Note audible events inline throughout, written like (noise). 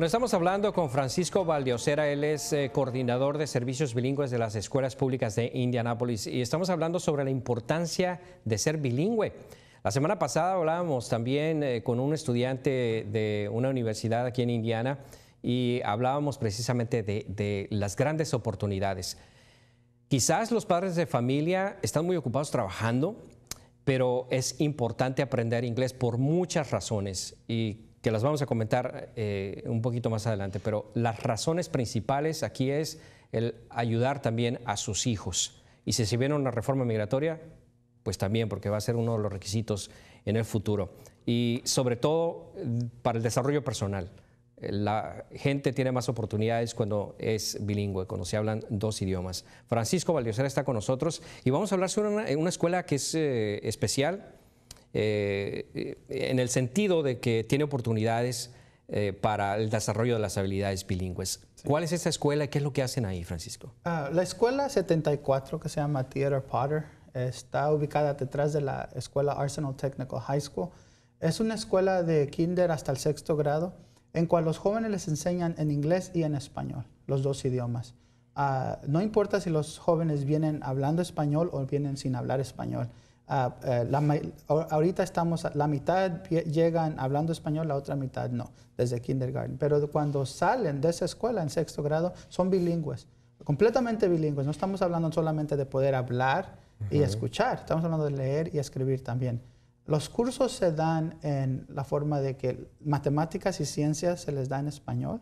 Bueno, estamos hablando con Francisco Valdiosera, él es eh, coordinador de servicios bilingües de las escuelas públicas de Indianápolis y estamos hablando sobre la importancia de ser bilingüe. La semana pasada hablábamos también eh, con un estudiante de una universidad aquí en Indiana y hablábamos precisamente de, de las grandes oportunidades. Quizás los padres de familia están muy ocupados trabajando, pero es importante aprender inglés por muchas razones y que las vamos a comentar eh, un poquito más adelante, pero las razones principales aquí es el ayudar también a sus hijos. Y si se viene una reforma migratoria, pues también, porque va a ser uno de los requisitos en el futuro. Y sobre todo mm, para el desarrollo personal. La gente tiene más oportunidades cuando es bilingüe, cuando se hablan dos idiomas. Francisco Valdiosera está con nosotros y vamos a hablar sobre una, escuela que es eh, especial, eh, eh, en el sentido de que tiene oportunidades eh, para el desarrollo de las habilidades bilingües. ¿Cuál es esa escuela y qué es lo que hacen ahí, Francisco? Ah, la escuela 74, que se llama Theater Potter, está ubicada detrás de la escuela Arsenal Technical High School. Es una escuela de kinder hasta el sexto grado en cual los jóvenes les enseñan en inglés y en español, los dos idiomas. Ah, no importa si los jóvenes vienen hablando español o vienen sin hablar español. Ah, eh, ahorita estamos, la mitad llegan hablando español, la otra mitad no, desde kindergarten. Pero cuando salen de esa escuela en sexto grado, son bilingües, completamente bilingües. No estamos hablando solamente de poder hablar y escuchar, estamos hablando de leer y escribir también. Los cursos se dan en la forma de que matemáticas y ciencias se les da en español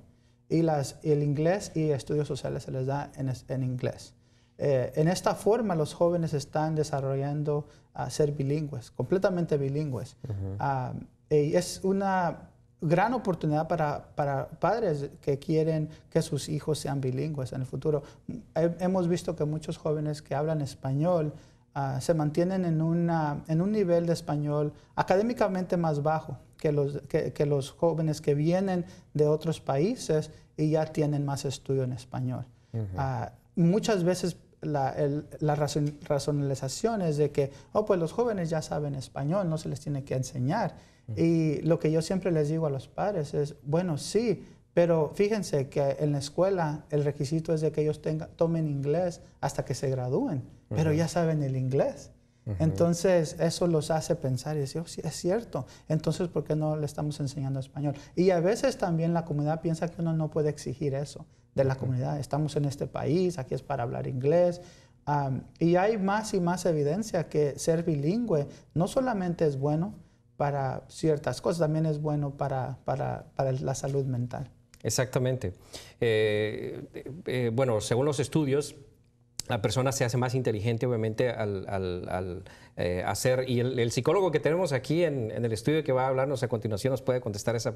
y el inglés y estudios sociales se les da en inglés. Eh, en esta forma los jóvenes están desarrollando a ser bilingües, completamente bilingües. Ah, eh, y es una gran oportunidad para, para, padres que quieren que sus hijos sean bilingües en el futuro. Mm, hemos visto que muchos jóvenes que hablan español ah, se mantienen en, una, en un nivel de español académicamente más bajo que los, que, los jóvenes que vienen de otros países y ya tienen más estudio en español. Ah, muchas veces la, el, las de que, oh, pues los jóvenes ya saben español, no se les tiene que enseñar. Y lo que yo siempre les digo a los padres es, bueno, sí, pero fíjense que en la escuela el requisito es de que ellos tomen inglés hasta que se gradúen, pero ya saben el inglés. Entonces eso los hace pensar y decir, oh, sí, es cierto, entonces ¿por qué no le estamos enseñando español? Y a veces también la comunidad piensa que uno no puede exigir eso de la comunidad. Estamos en este país, aquí es para hablar inglés. y hay más y más evidencia que ser bilingüe no solamente es bueno para ciertas cosas, también es bueno para, para, la salud mental. Exactamente. Eh, eh, bueno, según los estudios, la persona se hace más inteligente, obviamente, al, eh, hacer. Y el, psicólogo que tenemos aquí en, el estudio que va a hablarnos a continuación nos puede contestar esa,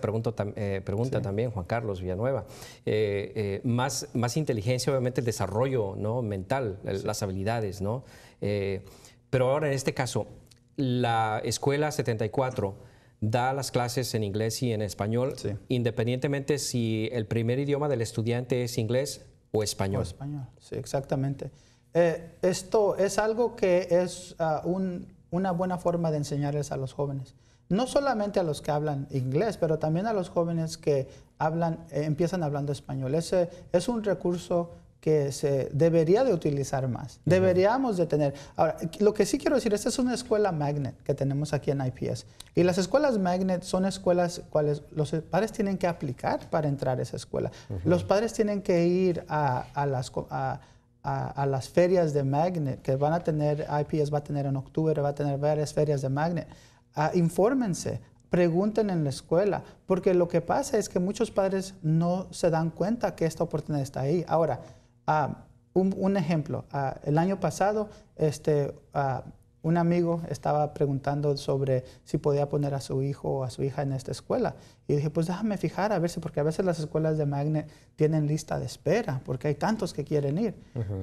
pregunta, eh, también, Juan Carlos Villanueva. Eh, más, inteligencia, obviamente, el desarrollo ¿no? mental, las habilidades, ¿no? pero ahora, en este caso, la escuela 74 da las clases en inglés y en español, independientemente si el primer idioma del estudiante es inglés o español. español, sí, exactamente. Eh, esto es algo que es ah, una buena forma de enseñarles a los jóvenes. No solamente a los que hablan inglés, pero también a los jóvenes que hablan, eh, empiezan hablando español. Ese es un recurso que se debería de utilizar más. Deberíamos de tener. Ahora, lo que sí quiero decir, esta es una escuela magnet que tenemos aquí en IPS. Y las escuelas magnet son escuelas cuales los padres tienen que aplicar para entrar a esa escuela. Los padres tienen que ir a, a las... A, a, las ferias de Magnet, que van a tener, IPS va a tener en octubre, va a tener varias ferias de Magnet. Ah, infórmense, pregunten en la escuela, porque lo que pasa es que muchos padres no se dan cuenta que esta oportunidad está ahí. Ahora, un, ejemplo, el año pasado este, un amigo estaba preguntando sobre si podía poner a su hijo o a su hija en esta escuela. Y dije, pues déjame fijar a ver si, porque a veces las escuelas de Magnet tienen lista de espera, porque hay tantos que quieren ir.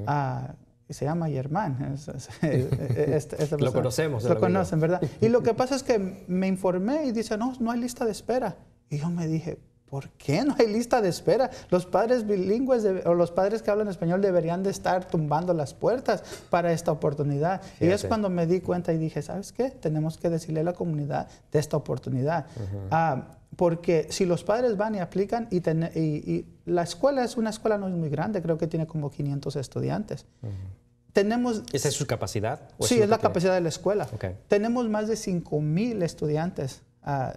Ah, se llama Germán. (laughs) (laughs) Este, lo conocemos. Lo conocen, ¿verdad? (laughs) Y lo que pasa es que me informé y dice, no, no hay lista de espera. Y yo me dije, ¿Por qué no hay lista de espera? Los padres bilingües o los padres que hablan español deberían de estar tumbando las puertas para esta oportunidad. Y es cuando me di cuenta y dije, ¿sabes qué? Tenemos que decirle a la comunidad de esta oportunidad. Ah, porque si los padres van y aplican y, y, la escuela es una escuela no es muy grande, creo que tiene como 500 estudiantes. Tenemos, ¿Esa es su capacidad? sí, es, la capacidad de la escuela. Tenemos más de 5.000 estudiantes Ah,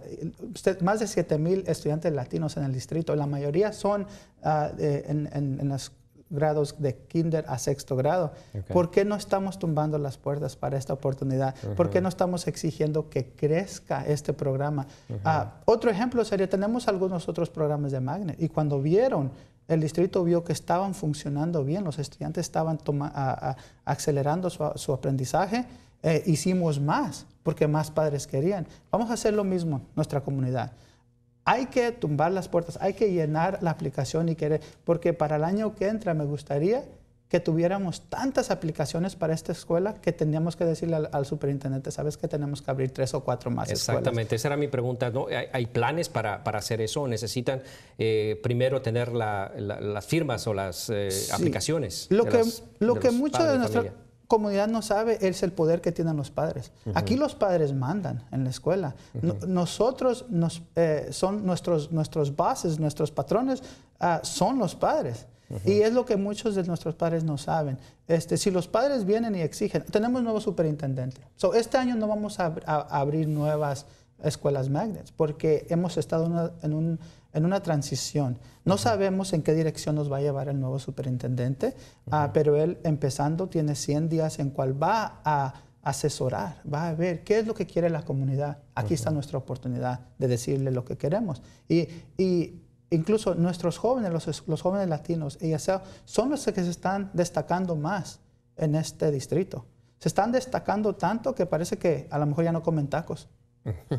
más de 7 mil estudiantes latinos en el distrito. La mayoría son ah, en, los grados de kinder a sexto grado. ¿Por qué no estamos tumbando las puertas para esta oportunidad? ¿Por qué no estamos exigiendo que crezca este programa? Ah, otro ejemplo sería, tenemos algunos otros programas de Magnet y cuando vieron el distrito vio que estaban funcionando bien, los estudiantes estaban acelerando su, aprendizaje eh, hicimos más porque más padres querían. Vamos a hacer lo mismo nuestra comunidad. Hay que tumbar las puertas, hay que llenar la aplicación y querer, porque para el año que entra me gustaría que tuviéramos tantas aplicaciones para esta escuela que tendríamos que decirle al, superintendente, sabes que tenemos que abrir tres o cuatro más. Exactamente, esa era mi pregunta. ¿no? ¿Hay, planes para, para, hacer eso? ¿Necesitan eh, primero tener la, las firmas o las eh, aplicaciones? Lo que, lo que muchos de, nuestros comunidad no sabe es el poder que tienen los padres. Aquí los padres mandan en la escuela. Nosotros eh, son nuestros, nuestros bases, nuestros patrones, ah, son los padres. Y es lo que muchos de nuestros padres no saben. Este, si los padres vienen y exigen, tenemos nuevo superintendente. So, este año no vamos a abrir nuevas escuelas magnets, porque hemos estado en, una transición. No sabemos en qué dirección nos va a llevar el nuevo superintendente, ah, pero él empezando tiene 100 días en cual va a asesorar, va a ver qué es lo que quiere la comunidad. Aquí está nuestra oportunidad de decirle lo que queremos. Y, incluso nuestros jóvenes, los, jóvenes latinos, ellos son los que se están destacando más en este distrito. Se están destacando tanto que parece que a lo mejor ya no comen tacos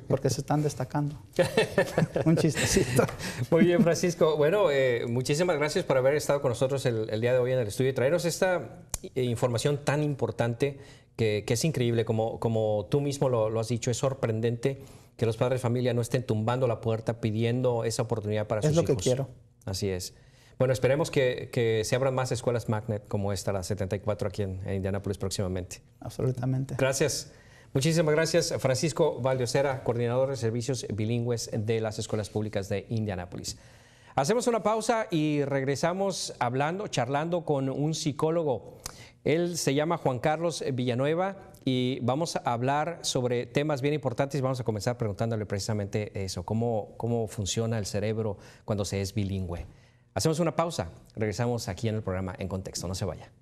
porque se están destacando. (laughs) Un chistecito. Muy bien, Francisco. Bueno, eh, muchísimas gracias por haber estado con nosotros el, día de hoy en el estudio y traernos esta eh, información tan importante que, es increíble, como, como tú mismo lo, has dicho, es sorprendente que los padres de familia no estén tumbando la puerta pidiendo esa oportunidad para sus hijos. Es lo que quiero. Así es. Bueno, esperemos que, se abran más escuelas magnet como esta, la 74, aquí en, en Indianapolis próximamente. Absolutamente. Gracias. Muchísimas gracias, Francisco Valdiosera, coordinador de servicios bilingües de las escuelas públicas de Indianápolis. Hacemos una pausa y regresamos hablando, charlando con un psicólogo. Él se llama Juan Carlos Villanueva y vamos a hablar sobre temas bien importantes. Vamos a comenzar preguntándole precisamente eso, cómo, cómo funciona el cerebro cuando se es bilingüe. Hacemos una pausa, regresamos aquí en el programa En Contexto, no se vaya.